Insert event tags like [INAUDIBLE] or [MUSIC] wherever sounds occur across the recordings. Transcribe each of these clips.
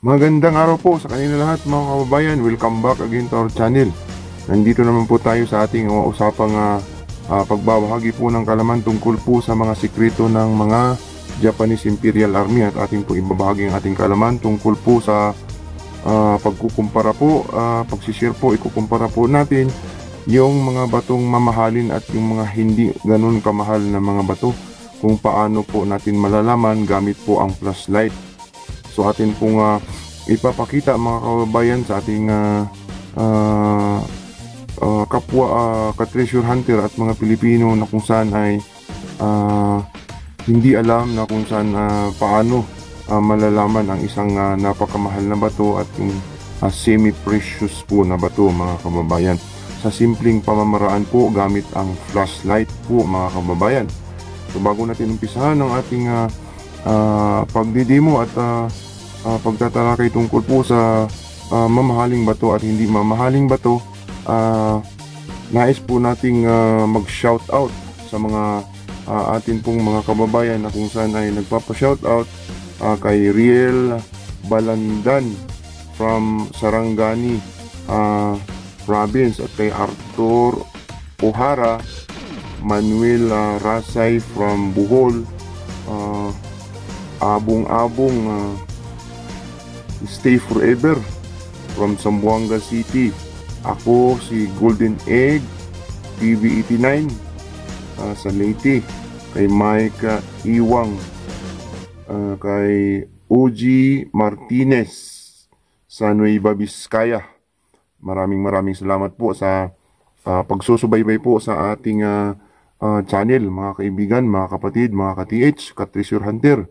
Magandang araw po sa kanina lahat mga kababayan. Welcome back again to our channel. Nandito naman po tayo sa ating uh, usapang uh, uh, pagbabahagi po ng kalaman tungkol po sa mga sikreto ng mga Japanese Imperial Army at ating po ibabahagi ang ating kalaman tungkol po sa uh, pagkukumpara po, uh, pagsishare po, ikukumpara po natin yung mga batong mamahalin at yung mga hindi ganun kamahal na mga bato kung paano po natin malalaman gamit po ang flashlight So atin pong uh, ipapakita mga kababayan sa ating uh, uh, uh, kapwa uh, ka-treasure hunter at mga Pilipino na kung saan ay uh, hindi alam na kung saan uh, paano uh, malalaman ang isang uh, napakamahal na bato at yung uh, semi-precious po na bato mga kababayan. Sa simpleng pamamaraan po gamit ang flashlight po mga kababayan. So bago natin umpisahan ang ating uh, uh, pagdidimo at uh, uh, pagtatalakay tungkol po sa uh, mamahaling bato at hindi mamahaling bato uh, nais po nating uh, mag shout out sa mga uh, atin pong mga kababayan na kung saan ay nagpapa shout out uh, kay Riel Balandan from Sarangani uh, province at kay Arthur O'Hara Manuel uh, Rasay from Bohol uh, abong-abong uh, stay forever from Zamboanga City. Ako si Golden Egg e TV89 uh, ah, sa Leyte. Kay Mike Iwang. Uh, kay OG Martinez sa Nueva Vizcaya. Maraming maraming salamat po sa uh, pagsusubaybay po sa ating uh, uh, channel mga kaibigan, mga kapatid, mga ka-TH, Katrisure Hunter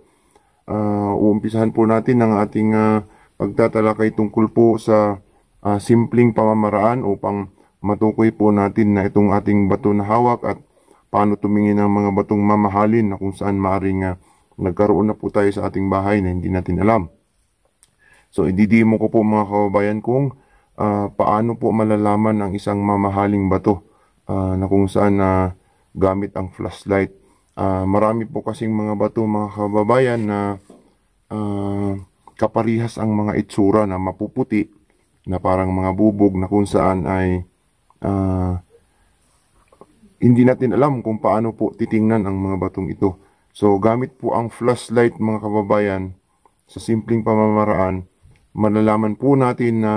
uh, uumpisahan po natin ang ating uh, pagtatalakay tungkol po sa uh, simpleng pamamaraan upang matukoy po natin na itong ating bato na hawak at paano tumingin ng mga batong mamahalin na kung saan maaring uh, nagkaroon na po tayo sa ating bahay na hindi natin alam. So ididimo ko po mga kababayan kung uh, paano po malalaman ang isang mamahaling bato uh, na kung saan uh, gamit ang flashlight Uh, marami po kasing mga bato mga kababayan na uh, kaparihas ang mga itsura na mapuputi na parang mga bubog na kung saan ay uh, hindi natin alam kung paano po titingnan ang mga batong ito. So gamit po ang flashlight mga kababayan sa simpleng pamamaraan malalaman po natin na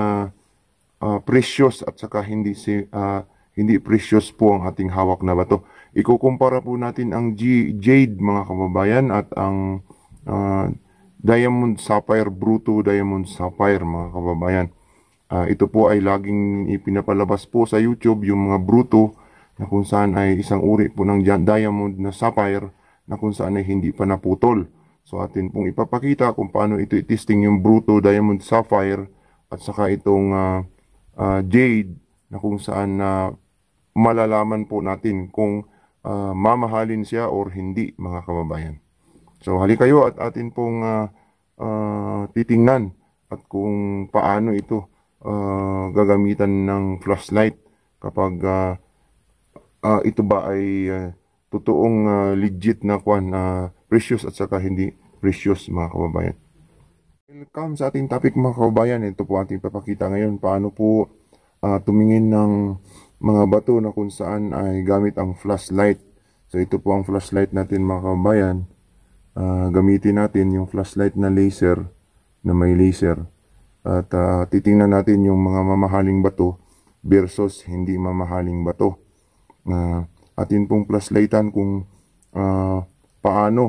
uh, precious at saka hindi si uh, hindi precious po ang ating hawak na bato. Ikukumpara po natin ang G- jade mga kababayan at ang uh, diamond sapphire, bruto diamond sapphire mga kababayan. Uh, ito po ay laging ipinapalabas po sa YouTube yung mga bruto na kung saan ay isang uri po ng diamond na sapphire na kung saan ay hindi pa naputol. So atin pong ipapakita kung paano ito itisting yung bruto diamond sapphire at saka itong uh, uh, jade na kung saan na uh, malalaman po natin kung uh, mamahalin siya or hindi mga kababayan. So halika kayo at atin pong uh, uh, titingnan at kung paano ito uh, gagamitan ng flashlight kapag uh, uh, ito ba ay uh, totoong uh, legit na kwan uh, precious at saka hindi precious mga kababayan. Welcome sa ating topic mga kababayan. Ito po ating papakita ngayon paano po uh, tumingin ng mga bato na kung saan ay gamit ang flashlight. So ito po ang flashlight natin mga kabayan. Uh, ah, gamitin natin yung flashlight na laser na may laser. At uh, titingnan natin yung mga mamahaling bato versus hindi mamahaling bato. Uh, atin pong flashlightan kung uh, paano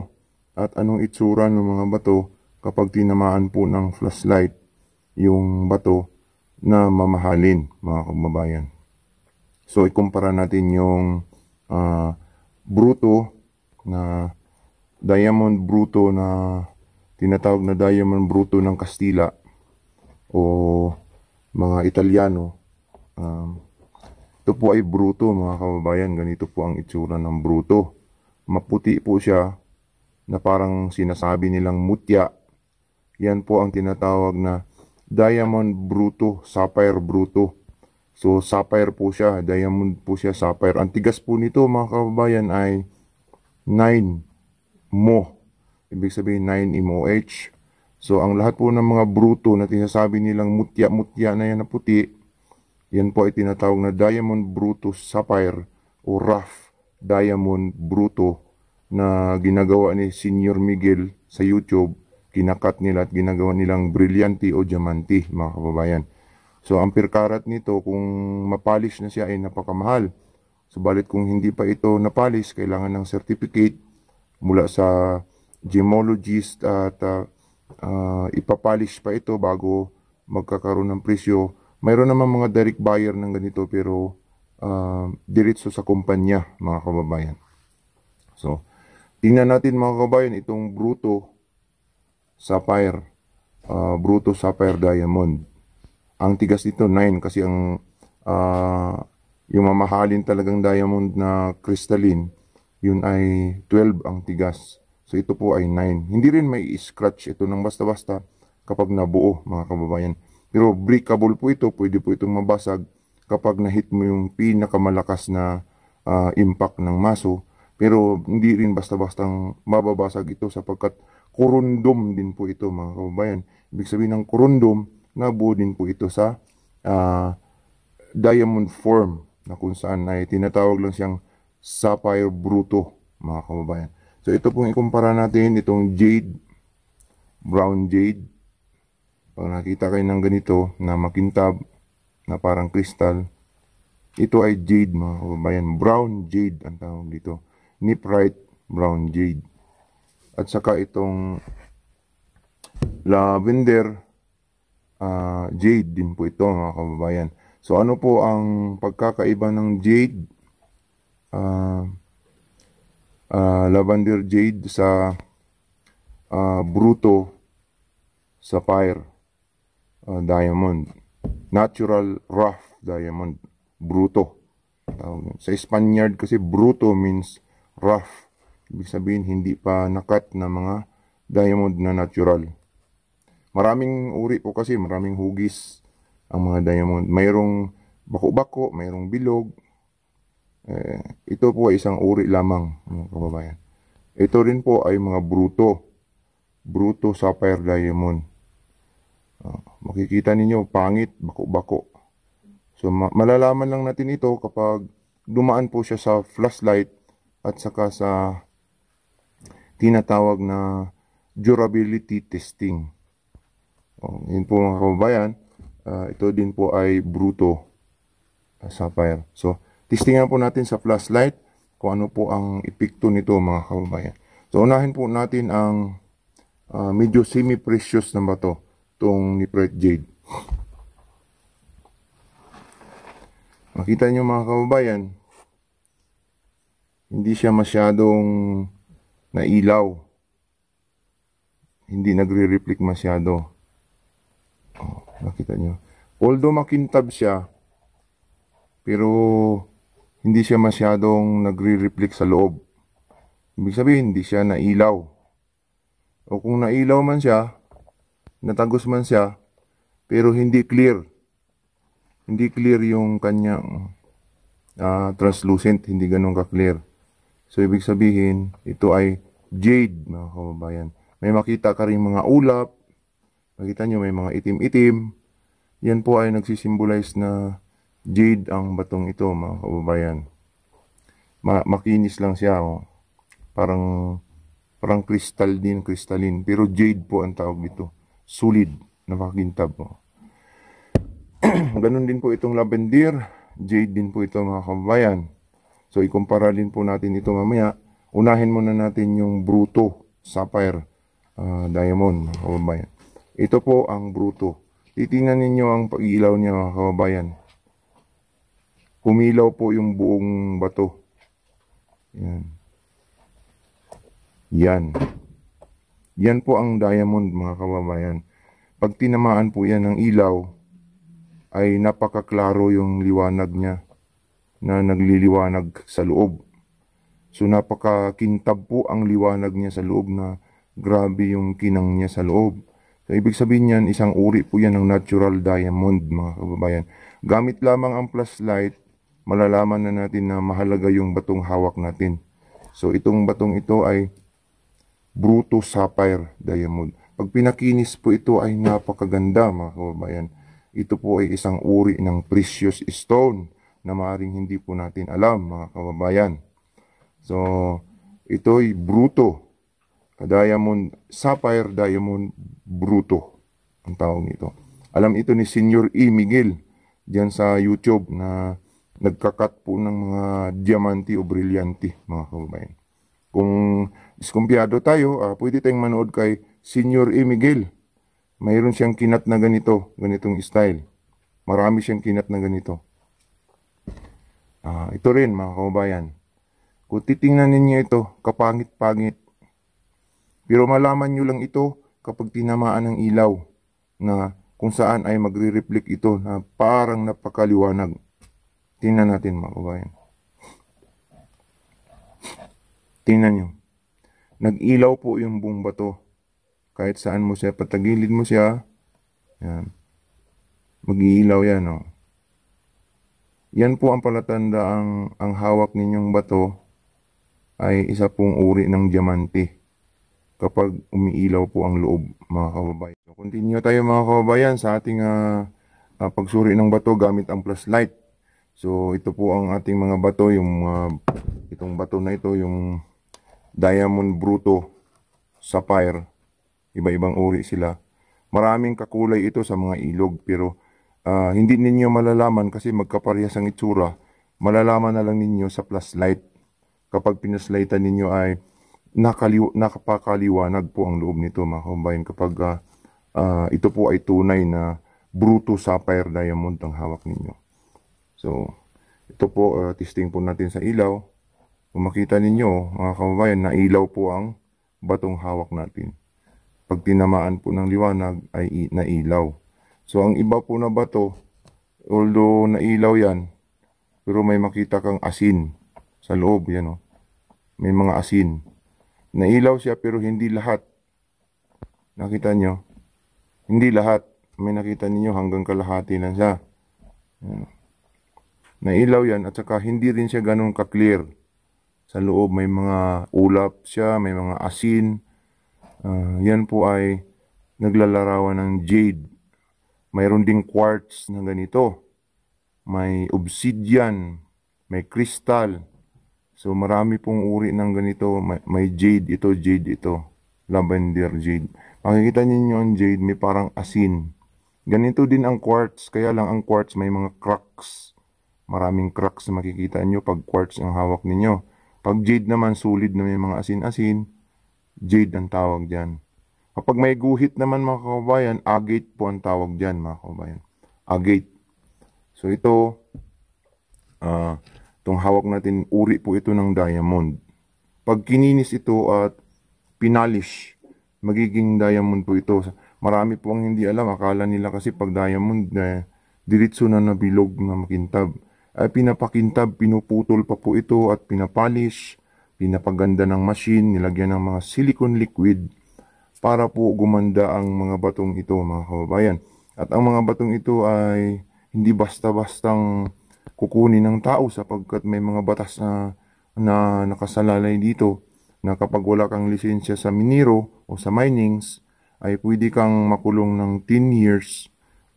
at anong itsura ng mga bato kapag tinamaan po ng flashlight yung bato na mamahalin mga kababayan. So, ikumpara natin yung uh, bruto na diamond bruto na tinatawag na diamond bruto ng Kastila o mga Italiano. Um, ito po ay bruto mga kababayan. Ganito po ang itsura ng bruto. Maputi po siya na parang sinasabi nilang mutya. Yan po ang tinatawag na diamond bruto, sapphire bruto. So sapphire po siya, diamond po siya, sapphire. Ang tigas po nito mga kababayan ay 9 mo. Ibig sabihin 9 MOH. So ang lahat po ng mga bruto na tinasabi nilang mutya-mutya na yan na puti, yan po ay tinatawag na diamond bruto sapphire o rough diamond bruto na ginagawa ni Senior Miguel sa YouTube. Kinakat nila at ginagawa nilang brilliante o diamante mga kababayan. So ang per karat nito kung mapolish na siya ay napakamahal. Subalit kung hindi pa ito napolish, kailangan ng certificate mula sa gemologist at uh, ah, uh, ah, ipapolish pa ito bago magkakaroon ng presyo. Mayroon naman mga direct buyer ng ganito pero uh, diretso sa kumpanya mga kababayan. So, tingnan natin mga kababayan itong Bruto Sapphire, uh, Bruto Sapphire Diamond. Ang tigas dito 9 kasi ang uh, yung mamahalin talagang diamond na crystalline, yun ay 12 ang tigas. So ito po ay 9. Hindi rin may scratch ito nang basta-basta kapag nabuo mga kababayan. Pero breakable po ito, pwede po itong mabasag kapag na hit mo yung pinakamalakas na uh, impact ng maso. Pero hindi rin basta-bastang mababasag ito sapagkat kurundum din po ito mga kababayan. Ibig sabihin ng kurundum, nabuo din po ito sa uh, diamond form na kung saan ay tinatawag lang siyang sapphire bruto mga kababayan. So ito pong ikumpara natin itong jade, brown jade. Pag nakita kayo ng ganito na makintab na parang kristal, ito ay jade mga kababayan. Brown jade ang tawag dito. Niprite brown jade. At saka itong lavender uh, jade din po ito mga kababayan. So ano po ang pagkakaiba ng jade, uh, uh, lavender jade sa uh, bruto sapphire uh, diamond. Natural rough diamond. Bruto. Sa Spaniard kasi bruto means rough. Ibig sabihin hindi pa nakat na mga diamond na natural. Maraming uri po kasi, maraming hugis ang mga diamond. Mayroong bako-bako, mayroong bilog. Eh, ito po ay isang uri lamang, mga kababayan. Ito rin po ay mga bruto. Bruto sapphire diamond. Uh, makikita ninyo, pangit, bako-bako. So, ma malalaman lang natin ito kapag dumaan po siya sa flashlight at saka sa tinatawag na durability testing. Oh, yun po mga kababayan, uh, ito din po ay bruto uh, sapphire. So, testingan po natin sa flashlight kung ano po ang epekto nito mga kababayan. So, unahin po natin ang uh, medyo semi-precious na bato, itong niprite jade. Makita nyo mga kababayan, hindi siya masyadong nailaw. Hindi nagre-reflect masyado. Oh, nakita nyo. Although makintab siya, pero hindi siya masyadong nagre-reflect sa loob. Ibig sabihin, hindi siya nailaw. O kung nailaw man siya, natagos man siya, pero hindi clear. Hindi clear yung kanyang uh, translucent, hindi ganun ka-clear. So, ibig sabihin, ito ay jade, mga kababayan. May makita ka rin mga ulap, Makita nyo may mga itim-itim. Yan po ay nagsisimbolize na jade ang batong ito mga kababayan. Ma makinis lang siya. Oh. Parang parang kristal din, crystalline. Pero jade po ang tawag dito. Solid, nakakintab. Oh. [CLEARS THROAT] Ganon din po itong lavender. Jade din po ito mga kababayan. So ikumpara din po natin ito mamaya. Unahin muna natin yung bruto sapphire uh, diamond mga kababayan. Ito po ang bruto. Titingnan ninyo ang pag-ilaw niya mga kababayan. Kumilaw po yung buong bato. Yan. Yan. Yan po ang diamond mga kababayan. Pag tinamaan po yan ng ilaw, ay napakaklaro yung liwanag niya na nagliliwanag sa loob. So napakakintab po ang liwanag niya sa loob na grabe yung kinang niya sa loob. So, ibig sabihin niyan, isang uri po yan ng natural diamond, mga kababayan. Gamit lamang ang flashlight, malalaman na natin na mahalaga yung batong hawak natin. So, itong batong ito ay Bruto Sapphire Diamond. Pag pinakinis po ito ay napakaganda, mga kababayan. Ito po ay isang uri ng precious stone na maaring hindi po natin alam, mga kababayan. So, ito'y bruto diamond sapphire diamond bruto ang tawag nito. Alam ito ni Senior E. Miguel diyan sa YouTube na nagkakat po ng mga diamante o brilliante mga kababayan. Kung diskumpiyado tayo, uh, pwede tayong manood kay Senior E. Miguel. Mayroon siyang kinat na ganito, ganitong style. Marami siyang kinat na ganito. Uh, ito rin mga kababayan. Kung titingnan ninyo ito, kapangit-pangit pero malaman nyo lang ito kapag tinamaan ng ilaw na kung saan ay magre-reflect ito na parang napakaliwanag. Tingnan natin mga kabayan. Tingnan nyo. Nag-ilaw po yung buong bato. Kahit saan mo siya, patagilid mo siya. Yan. Mag-iilaw yan, oh. Yan po ang palatanda ang, ang hawak ninyong bato ay isa pong uri ng diamante kapag umiilaw po ang loob mga kababayan. So, continue tayo mga kababayan sa ating uh, uh, pagsuri ng bato gamit ang plus light. So ito po ang ating mga bato, yung uh, itong bato na ito, yung diamond bruto, sapphire, iba-ibang uri sila. Maraming kakulay ito sa mga ilog pero uh, hindi ninyo malalaman kasi magkaparehas ang itsura. Malalaman na lang ninyo sa plus light. Kapag pinaslightan ninyo ay nakaliw- nakapakaliwanag po ang loob nito mga kabayan kapag uh, uh, ito po ay tunay na bruto sapphire diamond ang hawak ninyo. So, ito po, uh, testing po natin sa ilaw. Kung makita ninyo, mga kababayan, na ilaw po ang batong hawak natin. Pag tinamaan po ng liwanag ay nailaw. So, ang iba po na bato, although nailaw yan, pero may makita kang asin sa loob, yan oh. May mga asin. Nailaw siya pero hindi lahat. Nakita nyo? Hindi lahat. May nakita niyo hanggang kalahati lang siya. Ayan. Nailaw yan at saka hindi rin siya ganun ka-clear. Sa loob may mga ulap siya, may mga asin. Uh, yan po ay naglalarawan ng jade. Mayroon ding quartz na ganito. May obsidian, may crystal, So marami pong uri ng ganito. May, may jade ito, jade ito. Lavender jade. Makikita ninyo ang jade, may parang asin. Ganito din ang quartz. Kaya lang ang quartz may mga cracks. Maraming cracks na makikita nyo pag quartz ang hawak ninyo. Pag jade naman, solid na may mga asin-asin. Jade ang tawag dyan. Kapag may guhit naman mga kababayan, agate po ang tawag dyan mga kababayan. Agate. So ito, uh, Itong hawak natin, uri po ito ng diamond. Pag kininis ito at pinalish, magiging diamond po ito. Marami po ang hindi alam. Akala nila kasi pag diamond, eh, diritso na nabilog na makintab. Ay, pinapakintab, pinuputol pa po ito at pinapalish, pinapaganda ng machine, nilagyan ng mga silicone liquid para po gumanda ang mga batong ito mga kababayan. At ang mga batong ito ay hindi basta-bastang kukunin ng tao sapagkat may mga batas na, na nakasalalay dito na kapag wala kang lisensya sa minero o sa minings ay pwede kang makulong ng 10 years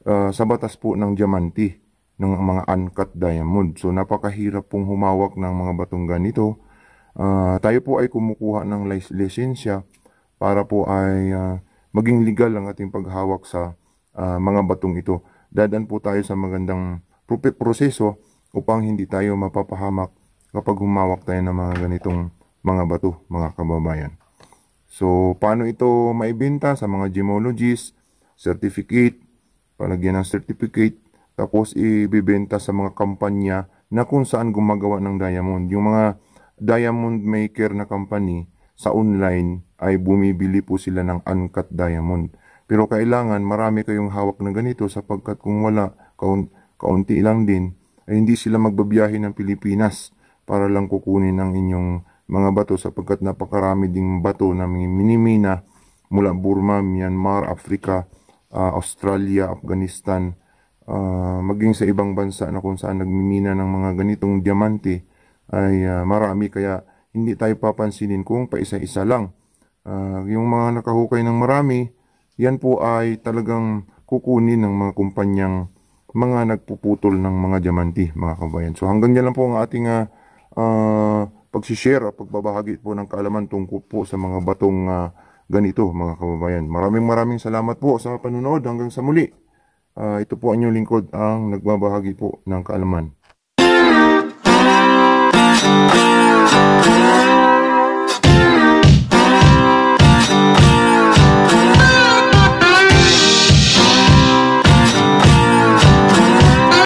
uh, sa batas po ng diamante ng mga uncut diamond. So napakahirap pong humawak ng mga batong ganito. Uh, tayo po ay kumukuha ng lisensya para po ay uh, maging legal ang ating paghawak sa uh, mga batong ito. Dadan po tayo sa magandang proseso upang hindi tayo mapapahamak kapag humawak tayo ng mga ganitong mga bato mga kababayan. So paano ito maibenta sa mga gemologists, certificate, palagyan ng certificate, tapos ibibenta sa mga kampanya na kung saan gumagawa ng diamond. Yung mga diamond maker na company sa online ay bumibili po sila ng uncut diamond. Pero kailangan marami kayong hawak na ganito sapagkat kung wala, kaun kaunti lang din, ay hindi sila magbabiyahe ng Pilipinas para lang kukunin ang inyong mga bato sapagkat napakarami ding bato na minimina mula Burma, Myanmar, Africa, uh, ah, Australia, Afghanistan, uh, maging sa ibang bansa na kung saan nagmimina ng mga ganitong diamante ay uh, marami kaya hindi tayo papansinin kung paisa-isa lang. Uh, yung mga nakahukay ng marami, yan po ay talagang kukunin ng mga kumpanyang mga nagpuputol ng mga diamante, mga kabayan. So hanggang dyan lang po ang ating uh, ah, uh, ah, pagsishare, pagbabahagi po ng kaalaman tungkol po sa mga batong uh, ganito, mga kababayan. Maraming maraming salamat po sa panunood hanggang sa muli. Uh, ito po ang inyong lingkod ang nagbabahagi po ng kaalaman.